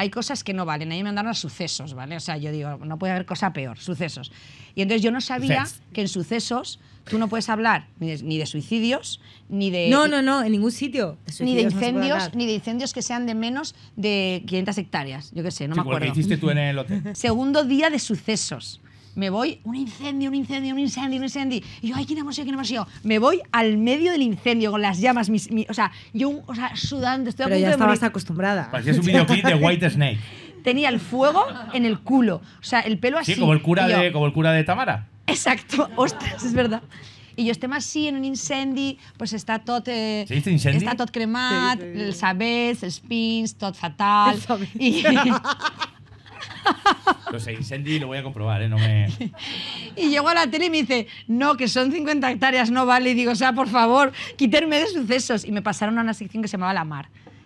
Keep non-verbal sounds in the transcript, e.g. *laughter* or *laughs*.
hay cosas que no valen. A me mandaron a sucesos, ¿vale? O sea, yo digo, no puede haber cosa peor, sucesos. Y entonces yo no sabía que en sucesos tú no puedes hablar ni de, suicidios, ni de... No, no, no, en ningún sitio. ni de incendios, ni de incendios que sean de menos de 500 hectáreas, yo qué sé, no me pues, acuerdo. ¿Qué hiciste tú en el hotel. Segundo día de sucesos me voy, un incendio, un incendio, un incendio, un incendio. Y yo, ay, ¿quién hemos sido? ¿Quién hemos sido? Me voy al medio del incendio con las llamas, o sea, yo, o sea, sudando, estoy Pero a punto ya estabas acostumbrada. Parecía un videoclip de White Snake. *laughs* Tenía el fuego en el culo, o sea, el pelo así. Sí, como el cura, de, como el cura de Tamara. Exacto, *laughs* ostras, es verdad. yo yo más así en un incendio. pues está todo… eh, sí, incendio? Está tot cremat, sí, sí. el spins, todo fatal. Y… *laughs* Lo sé, y lo voy a comprobar, ¿eh? No me... *laughs* Y llego a la tele y me dice, no, que son 50 hectáreas, no vale. Y digo, o sea, por favor, quítenme de sucesos. Y me pasaron a una sección que se llamaba La Mar.